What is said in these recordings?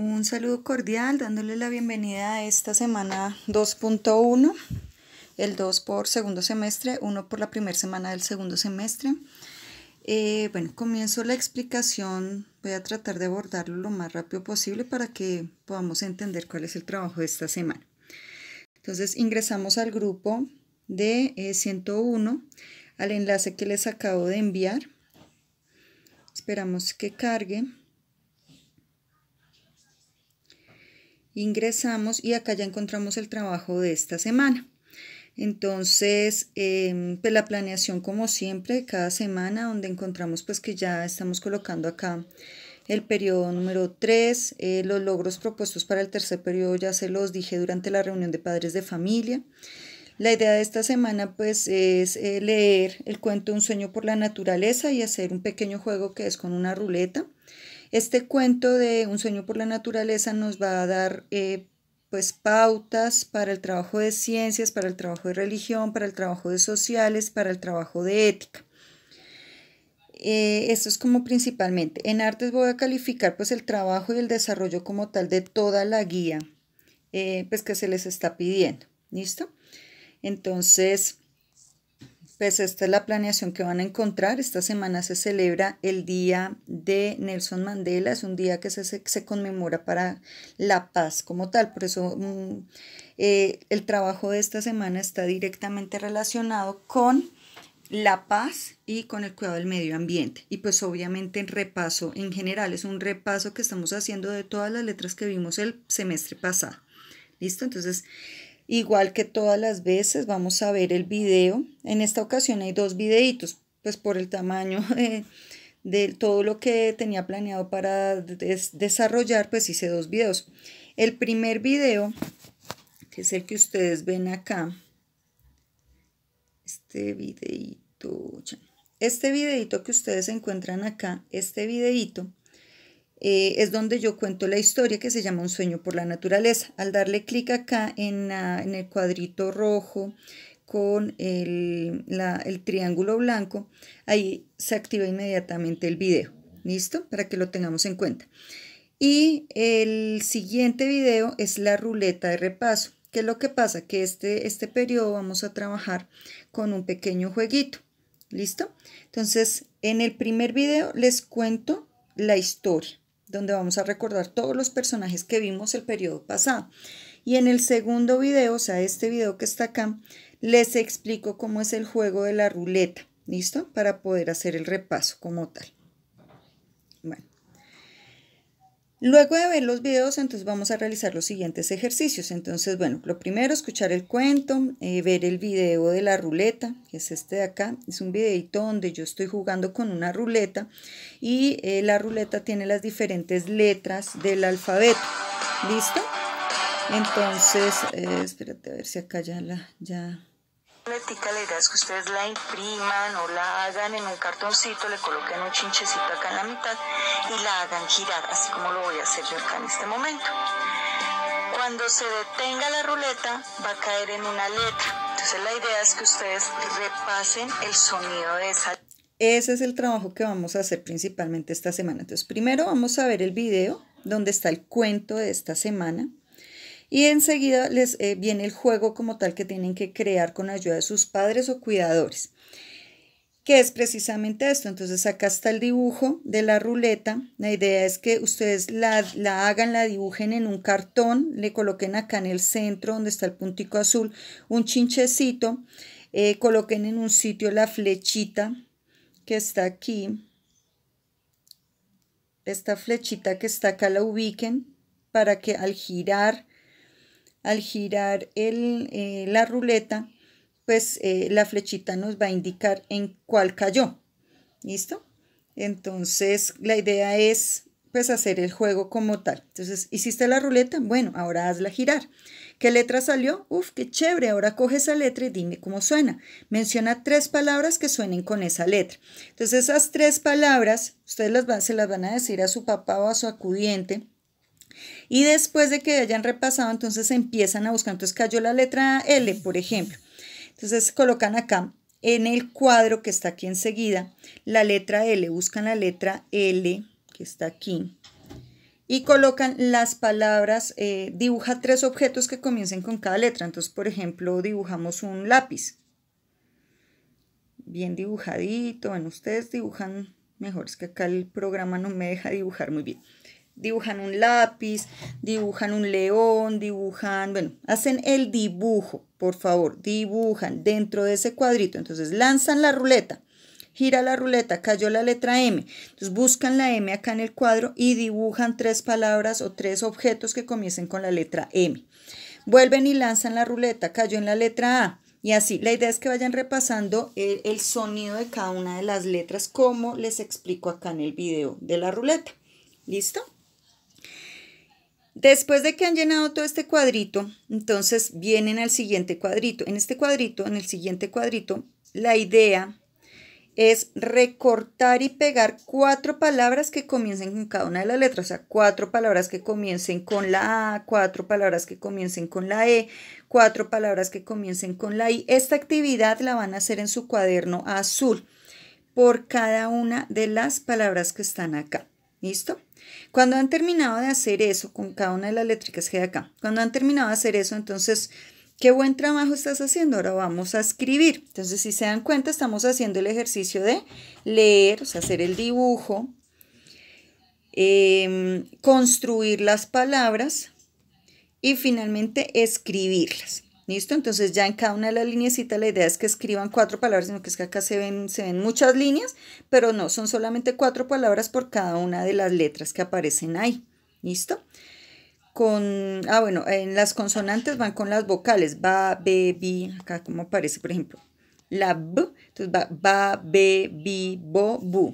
Un saludo cordial dándole la bienvenida a esta semana 2.1, el 2 por segundo semestre, 1 por la primera semana del segundo semestre. Eh, bueno, comienzo la explicación, voy a tratar de abordarlo lo más rápido posible para que podamos entender cuál es el trabajo de esta semana. Entonces ingresamos al grupo de 101, eh, al enlace que les acabo de enviar. Esperamos que cargue. ingresamos y acá ya encontramos el trabajo de esta semana. Entonces, em, pues la planeación como siempre, cada semana, donde encontramos pues que ya estamos colocando acá el periodo número 3, eh, los logros propuestos para el tercer periodo ya se los dije durante la reunión de padres de familia. La idea de esta semana pues es eh, leer el cuento Un sueño por la naturaleza y hacer un pequeño juego que es con una ruleta. Este cuento de Un sueño por la naturaleza nos va a dar eh, pues pautas para el trabajo de ciencias, para el trabajo de religión, para el trabajo de sociales, para el trabajo de ética. Eh, esto es como principalmente. En artes voy a calificar pues el trabajo y el desarrollo como tal de toda la guía eh, pues que se les está pidiendo. ¿Listo? Entonces, pues esta es la planeación que van a encontrar. Esta semana se celebra el Día de Nelson Mandela, es un día que se, se conmemora para la paz como tal. Por eso mm, eh, el trabajo de esta semana está directamente relacionado con la paz y con el cuidado del medio ambiente. Y pues obviamente en repaso en general, es un repaso que estamos haciendo de todas las letras que vimos el semestre pasado. ¿Listo? Entonces, Igual que todas las veces vamos a ver el video. En esta ocasión hay dos videitos, pues por el tamaño de, todo lo que tenía planeado para desarrollar, pues hice dos videos. El primer video, que es el que ustedes ven acá, este videito, este videito que ustedes encuentran acá, este videito eh, es donde yo cuento la historia que se llama Un sueño por la naturaleza. Al darle clic acá en, el cuadrito rojo con el, triángulo blanco, ahí se activa inmediatamente el video. ¿Listo? Para que lo tengamos en cuenta. Y el siguiente video es la ruleta de repaso. ¿Qué es lo que pasa? Que este, este periodo vamos a trabajar con un pequeño jueguito. ¿Listo? Entonces, en el primer video les cuento la historia donde vamos a recordar todos los personajes que vimos el periodo pasado. Y en el segundo video, o sea, este video que está acá, les explico cómo es el juego de la ruleta, ¿listo? Para poder hacer el repaso como tal. Bueno. Luego de ver los videos, entonces vamos a realizar los siguientes ejercicios. Entonces, bueno, lo primero, escuchar el cuento, eh, ver el video de la ruleta, que es este de acá. Es un videito donde yo estoy jugando con una ruleta y eh, la ruleta tiene las diferentes letras del alfabeto. ¿Listo? Entonces, eh, espérate a ver si acá ya la... Ya la idea es que ustedes la impriman o la hagan en un cartoncito, le coloquen un chinchecito acá en la mitad y la hagan girar, así como lo voy a hacer yo acá en este momento. Cuando se detenga la ruleta va a caer en una letra. Entonces la idea es que ustedes repasen el sonido de esa ese es el trabajo que vamos a hacer principalmente esta semana. Entonces, primero vamos a ver el video donde está el cuento de esta semana. Y enseguida les eh, viene el juego como tal que tienen que crear con ayuda de sus padres o cuidadores, que es precisamente esto. Entonces acá está el dibujo de la ruleta. La idea es que ustedes la, hagan, la dibujen en un cartón, le coloquen acá en el centro donde está el puntico azul un chinchecito, eh, coloquen en un sitio la flechita que está aquí, esta flechita que está acá la ubiquen para que al girar al girar eh, la ruleta, pues eh, la flechita nos va a indicar en cuál cayó. ¿Listo? Entonces, la idea es pues hacer el juego como tal. Entonces, hiciste la ruleta, bueno, ahora hazla girar. ¿Qué letra salió? Uf, qué chévere, ahora coge esa letra y dime cómo suena. Menciona tres palabras que suenen con esa letra. Entonces, esas tres palabras, ustedes las se las van a decir a su papá o a su acudiente y después de que hayan repasado, entonces empiezan a buscar. Entonces cayó la letra L, por ejemplo. Entonces colocan acá en el cuadro que está aquí enseguida la letra L. Buscan la letra L que está aquí. Y colocan las palabras, eh, dibuja tres objetos que comiencen con cada letra. Entonces, por ejemplo, dibujamos un lápiz. Bien dibujadito. Bueno, ustedes dibujan mejor. Es que acá el programa no me deja dibujar muy bien dibujan un lápiz, dibujan un león, dibujan, bueno, hacen el dibujo, por favor, dibujan dentro de ese cuadrito. Entonces lanzan la ruleta, gira la ruleta, cayó la letra M. Entonces buscan la M acá en el cuadro y dibujan tres palabras o tres objetos que comiencen con la letra M. Vuelven y lanzan la ruleta, cayó en la letra A. Y así, la idea es que vayan repasando el, sonido de cada una de las letras, como les explico acá en el video de la ruleta. ¿Listo? Después de que han llenado todo este cuadrito, entonces vienen al siguiente cuadrito. En este cuadrito, en el siguiente cuadrito, la idea es recortar y pegar cuatro palabras que comiencen con cada una de las letras, o sea, cuatro palabras que comiencen con la A, cuatro palabras que comiencen con la E, cuatro palabras que comiencen con la I. Esta actividad la van a hacer en su cuaderno azul por cada una de las palabras que están acá. ¿Listo? Cuando han terminado de hacer eso con cada una de las eléctricas que hay acá, cuando han terminado de hacer eso, entonces, qué buen trabajo estás haciendo. Ahora vamos a escribir. Entonces, si se dan cuenta, estamos haciendo el ejercicio de leer, o sea, hacer el dibujo, em, construir las palabras y finalmente escribirlas. ¿Listo? Entonces ya en cada una de las lineecitas la idea es que escriban cuatro palabras, sino que es que acá se ven, se ven muchas líneas, pero no, son solamente cuatro palabras por cada una de las letras que aparecen ahí. ¿Listo? Con, ah, bueno, en las consonantes van con las vocales, va, be, bi, acá como aparece, por ejemplo, la b, entonces va ba, be, bi, bo, bu.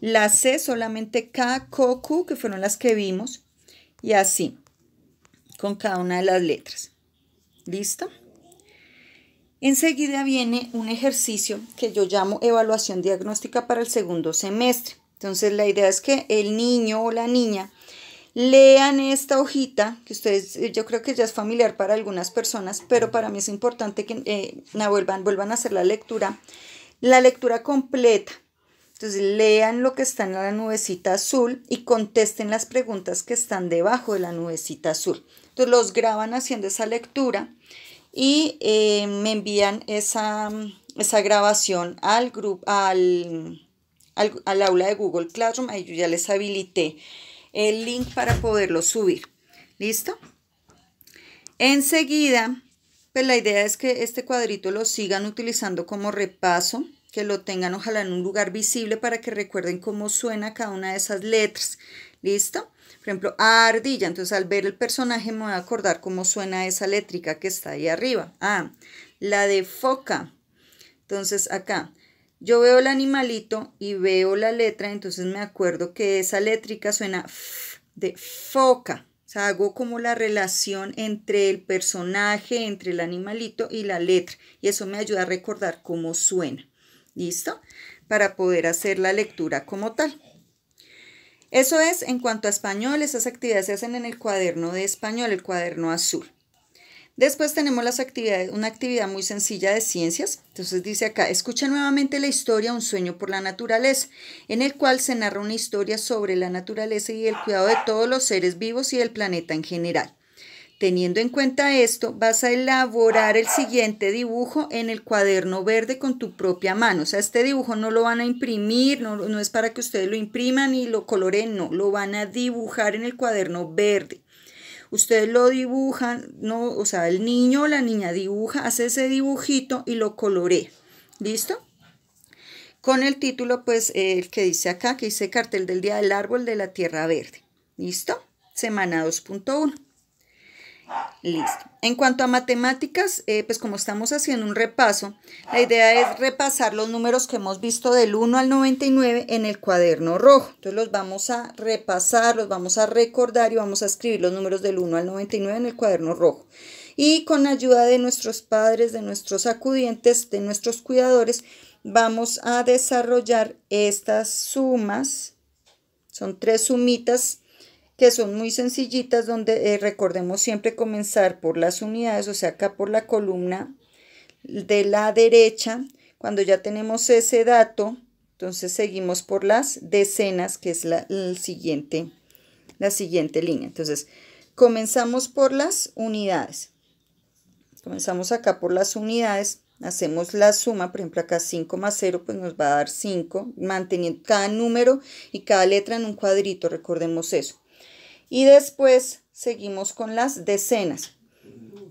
La c solamente k, co, cu, que fueron las que vimos, y así, con cada una de las letras. ¿Listo? Enseguida viene un ejercicio que yo llamo evaluación diagnóstica para el segundo semestre. Entonces la idea es que el niño o la niña lean esta hojita, que ustedes, eh, yo creo que ya es familiar para algunas personas, pero para mí es importante que eh, vuelvan, vuelvan a hacer la lectura, la lectura completa. Entonces lean lo que está en la nubecita azul y contesten las preguntas que están debajo de la nubecita azul. Entonces los graban haciendo esa lectura y eh, me envían esa, grabación al, grupo, al, al, aula de Google Classroom. Ahí yo ya les habilité el link para poderlo subir. ¿Listo? Enseguida, pues la idea es que este cuadrito lo sigan utilizando como repaso, que lo tengan ojalá en un lugar visible para que recuerden cómo suena cada una de esas letras ¿Listo? Por ejemplo, ardilla. Entonces, al ver el personaje me voy a acordar cómo suena esa eléctrica que está ahí arriba. Ah, la de foca. Entonces, acá. Yo veo el animalito y veo la letra, entonces me acuerdo que esa eléctrica suena de foca. O sea, hago como la relación entre el personaje, entre el animalito y la letra. Y eso me ayuda a recordar cómo suena. ¿Listo? Para poder hacer la lectura como tal. Eso es en cuanto a español, esas actividades se hacen en el cuaderno de español, el cuaderno azul. Después tenemos las actividades, una actividad muy sencilla de ciencias. Entonces dice acá, escucha nuevamente la historia Un sueño por la naturaleza, en el cual se narra una historia sobre la naturaleza y el cuidado de todos los seres vivos y del planeta en general. Teniendo en cuenta esto, vas a elaborar el siguiente dibujo en el cuaderno verde con tu propia mano. O sea, este dibujo no lo van a imprimir, no, es para que ustedes lo impriman y lo coloren, no, lo van a dibujar en el cuaderno verde. Ustedes lo dibujan, no, o sea, el niño o la niña dibuja, hace ese dibujito y lo colorea. ¿Listo? Con el título, pues, el que dice acá, que dice cartel del Día del Árbol de la Tierra Verde. ¿Listo? Semana 2.1. Listo. En cuanto a matemáticas, eh, pues como estamos haciendo un repaso, la idea es repasar los números que hemos visto del 1 al 99 en el cuaderno rojo. Entonces los vamos a repasar, los vamos a recordar y vamos a escribir los números del 1 al 99 en el cuaderno rojo. Y con ayuda de nuestros padres, de nuestros acudientes, de nuestros cuidadores, vamos a desarrollar estas sumas. Son tres sumitas que son muy sencillitas, donde eh, recordemos siempre comenzar por las unidades, o sea, acá por la columna de la derecha. Cuando ya tenemos ese dato, entonces seguimos por las decenas, que es la, siguiente, la siguiente línea. Entonces, comenzamos por las unidades. Comenzamos acá por las unidades, hacemos la suma, por ejemplo acá 5 más 0, pues nos va a dar 5, manteniendo cada número y cada letra en un cuadrito, recordemos eso. Y después seguimos con las decenas.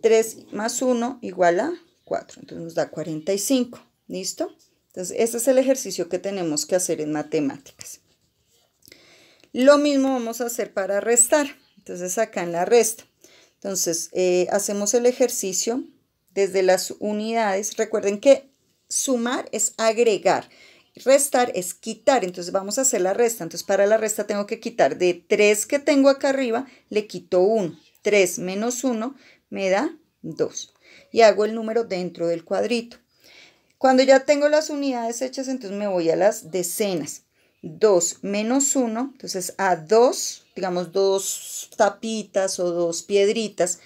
3 más 1 igual a 4. Entonces nos da 45. ¿Listo? Entonces, ese es el ejercicio que tenemos que hacer en matemáticas. Lo mismo vamos a hacer para restar. Entonces, acá en la resta. Entonces, eh, hacemos el ejercicio desde las unidades. Recuerden que sumar es agregar. Restar es quitar, entonces vamos a hacer la resta. Entonces para la resta tengo que quitar de 3 que tengo acá arriba, le quito 1. 3 menos 1 me da 2. Y hago el número dentro del cuadrito. Cuando ya tengo las unidades hechas, entonces me voy a las decenas. 2 menos 1, entonces a 2, digamos dos tapitas o dos piedritas,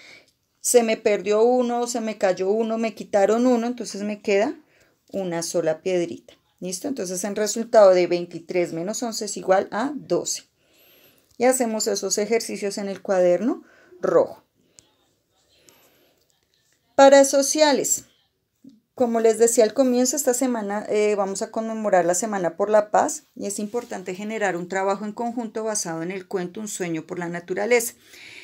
se me perdió uno, se me cayó uno, me quitaron uno, entonces me queda una sola piedrita. ¿Listo? Entonces el resultado de 23 menos 11 es igual a 12. Y hacemos esos ejercicios en el cuaderno rojo. Para sociales, como les decía al comienzo, esta semana eh, vamos a conmemorar la Semana por la Paz y es importante generar un trabajo en conjunto basado en el cuento Un sueño por la naturaleza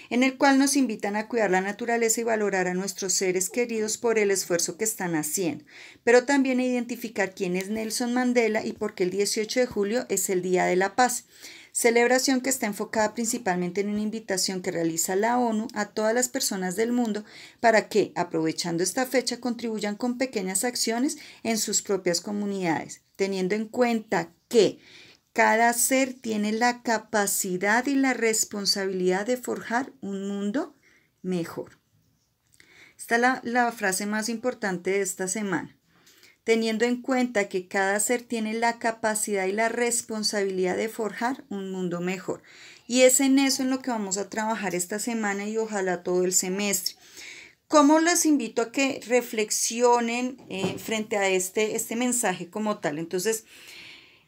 en el cual nos invitan a cuidar la naturaleza y valorar a nuestros seres queridos por el esfuerzo que están haciendo, pero también a identificar quién es Nelson Mandela y por qué el 18 de julio es el Día de la Paz celebración que está enfocada principalmente en una invitación que realiza la ONU a todas las personas del mundo para que, aprovechando esta fecha, contribuyan con pequeñas acciones en sus propias comunidades, teniendo en cuenta que cada ser tiene la capacidad y la responsabilidad de forjar un mundo mejor. Esta es la, frase más importante de esta semana. Teniendo en cuenta que cada ser tiene la capacidad y la responsabilidad de forjar un mundo mejor. Y es en eso en lo que vamos a trabajar esta semana y ojalá todo el semestre. ¿Cómo les invito a que reflexionen eh, frente a este, este mensaje como tal? Entonces,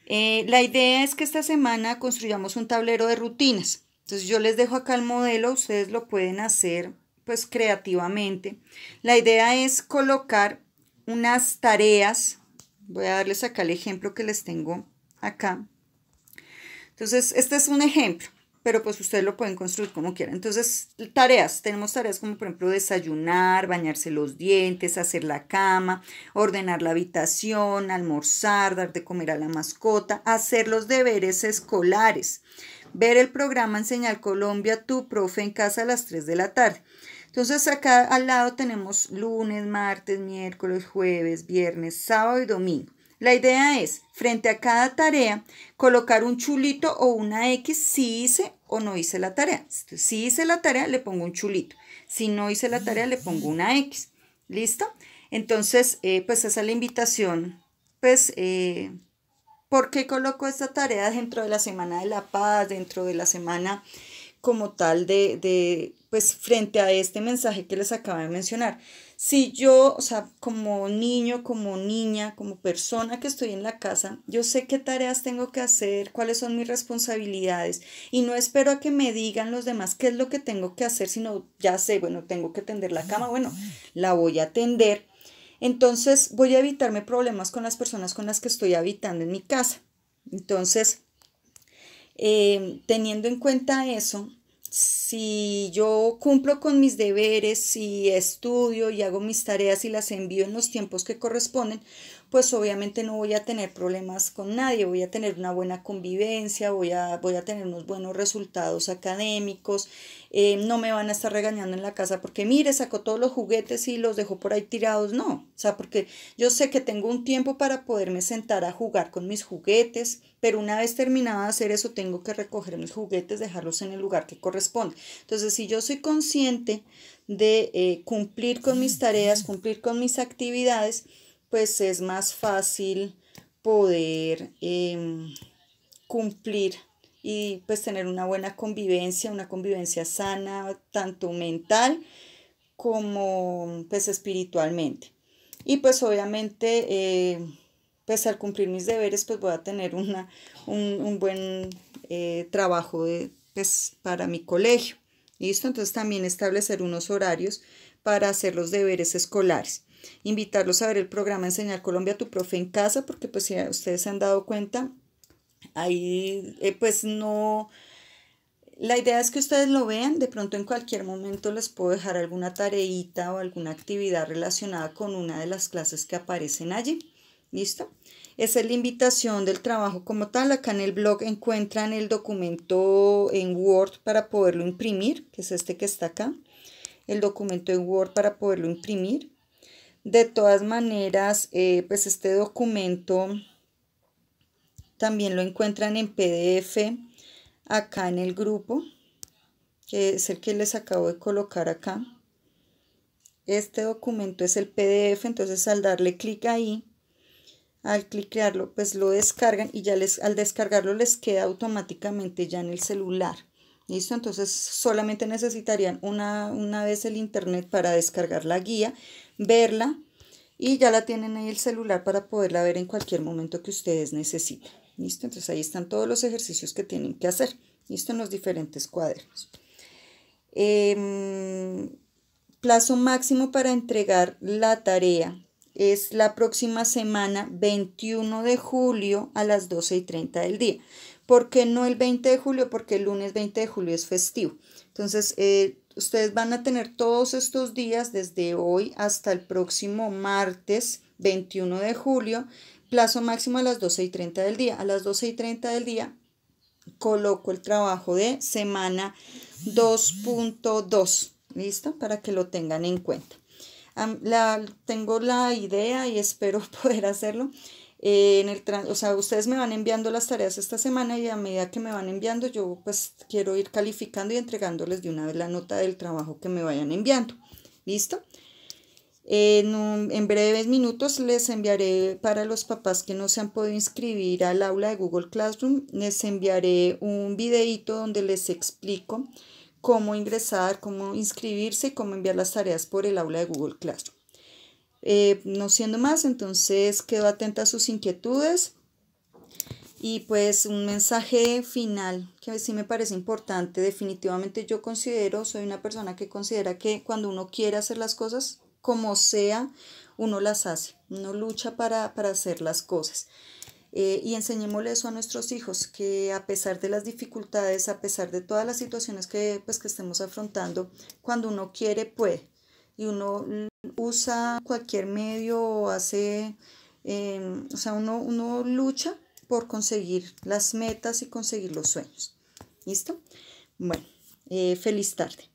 eh, la idea es que esta semana construyamos un tablero de rutinas. Entonces yo les dejo acá el modelo, ustedes lo pueden hacer pues creativamente. La idea es colocar unas tareas. Voy a darles acá el ejemplo que les tengo acá. Entonces, este es un ejemplo pero pues ustedes lo pueden construir como quieran. Entonces, tareas, tenemos tareas como por ejemplo desayunar, bañarse los dientes, hacer la cama, ordenar la habitación, almorzar, dar de comer a la mascota, hacer los deberes escolares, ver el programa en Señal Colombia, tu profe en casa a las 3 de la tarde. Entonces acá al lado tenemos lunes, martes, miércoles, jueves, viernes, sábado y domingo. La idea es, frente a cada tarea, colocar un chulito o una X si hice o no hice la tarea. Si hice la tarea, le pongo un chulito. Si no hice la tarea, le pongo una X. ¿Listo? Entonces, eh, pues esa es la invitación. Pues, eh, ¿por qué coloco esta tarea dentro de la Semana de la Paz, dentro de la Semana como tal de pues frente a este mensaje que les acabo de mencionar. Si yo, o sea, como niño, como niña, como persona que estoy en la casa, yo sé qué tareas tengo que hacer, cuáles son mis responsabilidades y no espero a que me digan los demás qué es lo que tengo que hacer, sino ya sé, bueno, tengo que tender la cama, bueno, la voy a tender. Entonces voy a evitarme problemas con las personas con las que estoy habitando en mi casa. Entonces, eh, teniendo en cuenta eso, si yo cumplo con mis deberes, si estudio y hago mis tareas y las envío en los tiempos que corresponden, pues obviamente no voy a tener problemas con nadie, voy a tener una buena convivencia, voy a, voy a tener unos buenos resultados académicos, eh, no me van a estar regañando en la casa porque mire, sacó todos los juguetes y los dejó por ahí tirados, no, o sea, porque yo sé que tengo un tiempo para poderme sentar a jugar con mis juguetes, pero una vez terminada de hacer eso tengo que recoger mis juguetes, dejarlos en el lugar que corresponde. Entonces, si yo soy consciente de eh, cumplir con mis tareas, cumplir con mis actividades, pues es más fácil poder em, cumplir y pues tener una buena convivencia, una convivencia sana, tanto mental como pues espiritualmente. Y pues obviamente, eh, pues al cumplir mis deberes, pues voy a tener un, buen eh, trabajo de pues, para mi colegio. ¿Listo? Entonces también establecer unos horarios para hacer los deberes escolares. Invitarlos a ver el programa Enseñar Colombia a tu profe en casa, porque pues si ustedes se han dado cuenta, ahí eh, pues no... La idea es que ustedes lo vean, de pronto en cualquier momento les puedo dejar alguna tareita o alguna actividad relacionada con una de las clases que aparecen allí. ¿Listo? Esa es la invitación del trabajo como tal. Acá en el blog encuentran el documento en Word para poderlo imprimir, que es este que está acá. El documento en Word para poderlo imprimir. De todas maneras, eh, pues este documento también lo encuentran en PDF acá en el grupo, que es el que les acabo de colocar acá. Este documento es el PDF, entonces al darle clic ahí, al clickearlo, pues lo descargan y ya les al descargarlo les queda automáticamente ya en el celular listo entonces solamente necesitarían una, vez el internet para descargar la guía verla y ya la tienen ahí el celular para poderla ver en cualquier momento que ustedes necesiten listo entonces ahí están todos los ejercicios que tienen que hacer listo en los diferentes cuadernos em, plazo máximo para entregar la tarea es la próxima semana 21 de julio a las 12 y 30 del día. ¿Por qué no el 20 de julio? Porque el lunes 20 de julio es festivo. Entonces, eh, ustedes van a tener todos estos días desde hoy hasta el próximo martes 21 de julio, plazo máximo a las 12 y 30 del día. A las 12 y 30 del día coloco el trabajo de semana 2.2, ¿listo? Para que lo tengan en cuenta la, tengo la idea y espero poder hacerlo. Eh, en el o sea, ustedes me van enviando las tareas esta semana y a medida que me van enviando, yo pues quiero ir calificando y entregándoles de una vez la nota del trabajo que me vayan enviando. ¿Listo? En, en, breves minutos les enviaré para los papás que no se han podido inscribir al aula de Google Classroom, les enviaré un videito donde les explico cómo ingresar, cómo inscribirse y cómo enviar las tareas por el aula de Google Classroom. Eh, no siendo más, entonces quedo atenta a sus inquietudes y pues un mensaje final que sí me parece importante. Definitivamente yo considero, soy una persona que considera que cuando uno quiere hacer las cosas, como sea, uno las hace, uno lucha para hacer las cosas. Eh, y enseñémosle eso a nuestros hijos, que a pesar de las dificultades, a pesar de todas las situaciones que, pues, que estemos afrontando, cuando uno quiere, puede. Y uno usa cualquier medio o hace, em, o sea, uno, uno lucha por conseguir las metas y conseguir los sueños. ¿Listo? Bueno, eh, feliz tarde.